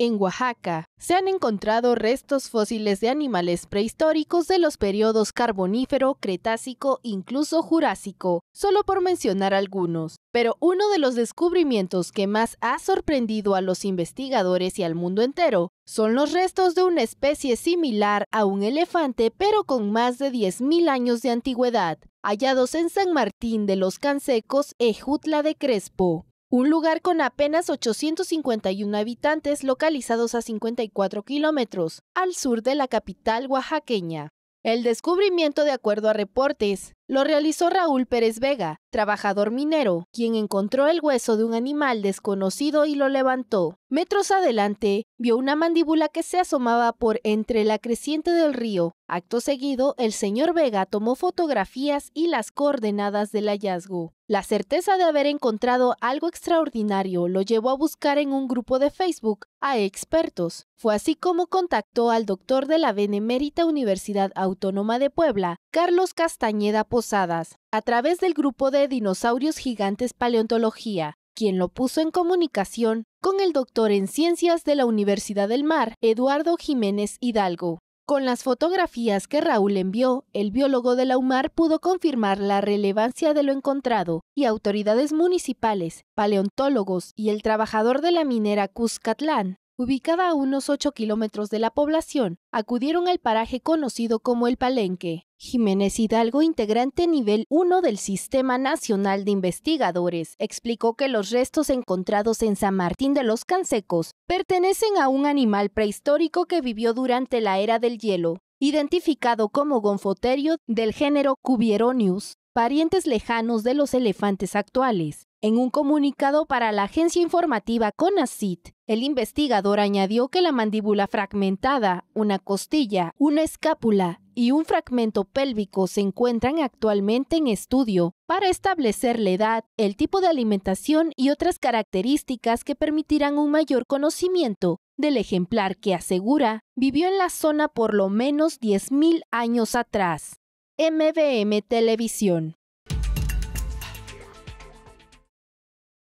En Oaxaca se han encontrado restos fósiles de animales prehistóricos de los periodos carbonífero, cretácico, incluso jurásico, solo por mencionar algunos. Pero uno de los descubrimientos que más ha sorprendido a los investigadores y al mundo entero son los restos de una especie similar a un elefante pero con más de 10.000 años de antigüedad, hallados en San Martín de los Cansecos, Ejutla de Crespo. Un lugar con apenas 851 habitantes localizados a 54 kilómetros al sur de la capital oaxaqueña. El descubrimiento, de acuerdo a reportes, lo realizó Raúl Pérez Vega, trabajador minero, quien encontró el hueso de un animal desconocido y lo levantó. Metros adelante, vio una mandíbula que se asomaba por entre la creciente del río. Acto seguido, el señor Vega tomó fotografías y las coordenadas del hallazgo. La certeza de haber encontrado algo extraordinario lo llevó a buscar en un grupo de Facebook a expertos. Fue así como contactó al doctor de la Benemérita Universidad Autónoma de Puebla, Carlos Castañeda Posadas, a través del grupo de Dinosaurios Gigantes Paleontología, quien lo puso en comunicación con el doctor en ciencias de la Universidad del Mar, Eduardo Jiménez Hidalgo. Con las fotografías que Raúl envió, el biólogo de la UMAR pudo confirmar la relevancia de lo encontrado y autoridades municipales, paleontólogos y el trabajador de la minera Cuscatlán, ubicada a unos 8 kilómetros de la población, acudieron al paraje conocido como el Palenque. Jiménez Hidalgo, integrante nivel 1 del Sistema Nacional de Investigadores, explicó que los restos encontrados en San Martín de los Cansecos pertenecen a un animal prehistórico que vivió durante la era del hielo, identificado como gonfoterio del género Cubieronius, parientes lejanos de los elefantes actuales. En un comunicado para la agencia informativa CONACIT, el investigador añadió que la mandíbula fragmentada, una costilla, una escápula y un fragmento pélvico se encuentran actualmente en estudio para establecer la edad, el tipo de alimentación y otras características que permitirán un mayor conocimiento del ejemplar que asegura vivió en la zona por lo menos 10.000 años atrás. MBM Televisión